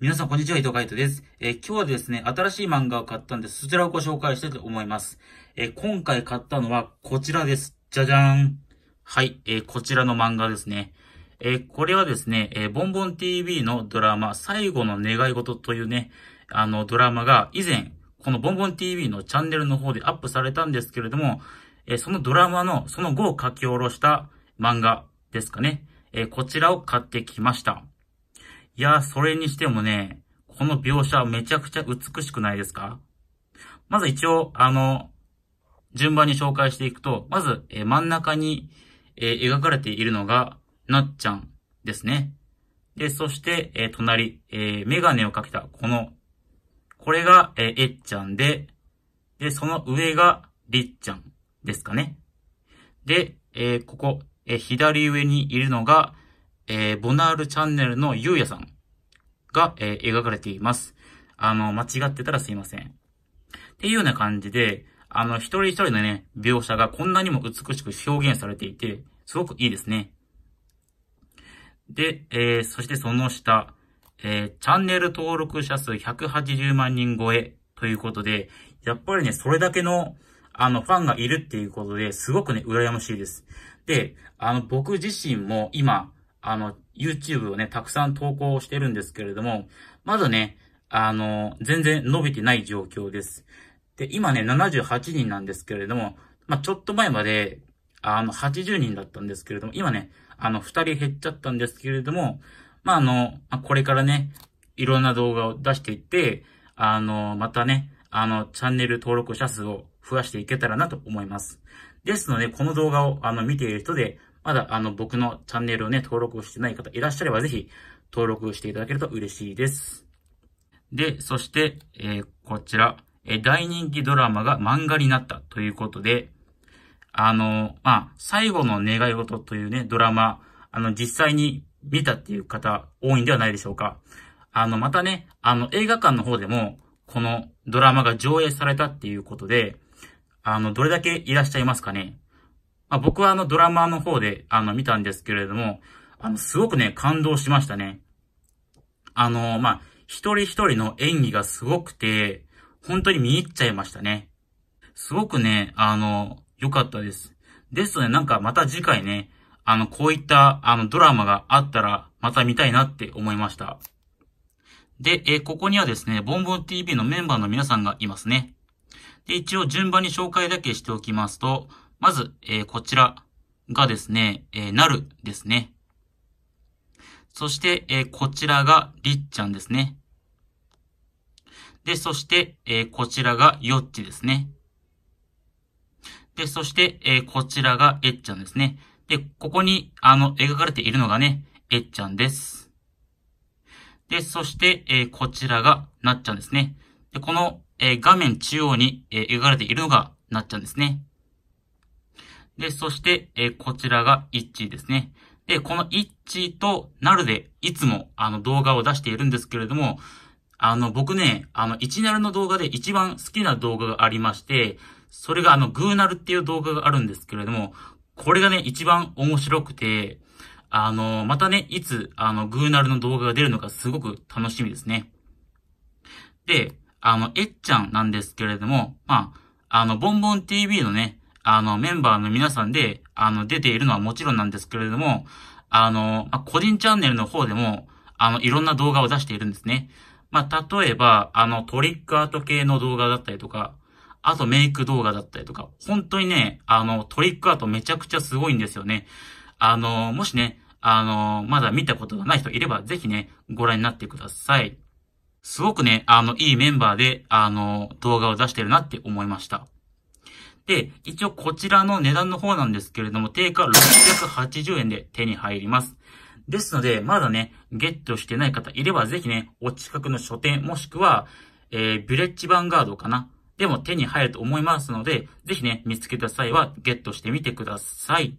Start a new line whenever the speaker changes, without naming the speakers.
皆さん、こんにちは。伊藤海人です。えー、今日はですね、新しい漫画を買ったんで、そちらをご紹介したいと思います。えー、今回買ったのは、こちらです。じゃじゃーん。はい、えー、こちらの漫画ですね。えこれはですね、えボンボン TV のドラマ、最後の願い事というね、あの、ドラマが以前、このボンボン TV のチャンネルの方でアップされたんですけれども、えそのドラマの、その後を書き下ろした漫画ですかね。えこちらを買ってきました。いや、それにしてもね、この描写めちゃくちゃ美しくないですかまず一応、あの、順番に紹介していくと、まず、えー、真ん中に、えー、描かれているのが、なっちゃんですね。で、そして、えー、隣、えメガネをかけた、この、これが、ええっちゃんで、で、その上が、りっちゃんですかね。で、えここ、え左上にいるのが、えー、ボナールチャンネルのゆうやさんが、えー、描かれています。あの、間違ってたらすいません。っていうような感じで、あの、一人一人のね、描写がこんなにも美しく表現されていて、すごくいいですね。で、えー、そしてその下、えー、チャンネル登録者数180万人超えということで、やっぱりね、それだけの、あの、ファンがいるっていうことで、すごくね、羨ましいです。で、あの、僕自身も今、あの、YouTube をね、たくさん投稿してるんですけれども、まだね、あの、全然伸びてない状況です。で、今ね、78人なんですけれども、まあ、ちょっと前まで、あの、80人だったんですけれども、今ね、あの、2人減っちゃったんですけれども、まあ、あの、これからね、いろんな動画を出していって、あの、またね、あの、チャンネル登録者数を増やしていけたらなと思います。ですので、この動画を、あの、見ている人で、まだあの僕のチャンネルをね、登録してない方いらっしゃればぜひ登録していただけると嬉しいです。で、そして、えー、こちら、えー、大人気ドラマが漫画になったということで、あの、まあ、最後の願い事というね、ドラマ、あの、実際に見たっていう方多いんではないでしょうか。あの、またね、あの、映画館の方でも、このドラマが上映されたっていうことで、あの、どれだけいらっしゃいますかねまあ、僕はあのドラマの方であの見たんですけれども、あの、すごくね、感動しましたね。あの、まあ、一人一人の演技がすごくて、本当に見入っちゃいましたね。すごくね、あの、良かったです。ですので、なんかまた次回ね、あの、こういった、あの、ドラマがあったら、また見たいなって思いました。で、えここにはですね、ボンボン TV のメンバーの皆さんがいますね。で、一応順番に紹介だけしておきますと、まず、えー、こちらがですね、えー、なるですね。そして、えー、こちらがりっちゃんですね。で、そして、えー、こちらがよっちですね。で、そして、えー、こちらがえっちゃんですね。で、ここに、あの、描かれているのがね、えっちゃんです。で、そして、えー、こちらがなっちゃんですね。で、この、えー、画面中央に、えー、描かれているのがなっちゃんですね。で、そして、えー、こちらがイッチーですね。で、このイッチーとなるで、いつもあの動画を出しているんですけれども、あの、僕ね、あの、一なるの動画で一番好きな動画がありまして、それがあの、グーナルっていう動画があるんですけれども、これがね、一番面白くて、あの、またね、いつ、あの、グーナルの動画が出るのかすごく楽しみですね。で、あの、えっちゃんなんですけれども、まあ、あの、ボンボン TV のね、あの、メンバーの皆さんで、あの、出ているのはもちろんなんですけれども、あの、まあ、個人チャンネルの方でも、あの、いろんな動画を出しているんですね。まあ、例えば、あの、トリックアート系の動画だったりとか、あとメイク動画だったりとか、本当にね、あの、トリックアートめちゃくちゃすごいんですよね。あの、もしね、あの、まだ見たことがない人いれば、ぜひね、ご覧になってください。すごくね、あの、いいメンバーで、あの、動画を出してるなって思いました。で、一応こちらの値段の方なんですけれども、定価680円で手に入ります。ですので、まだね、ゲットしてない方いれば、ぜひね、お近くの書店、もしくは、えー、ビレッジヴァンガードかな。でも手に入ると思いますので、ぜひね、見つけた際はゲットしてみてください。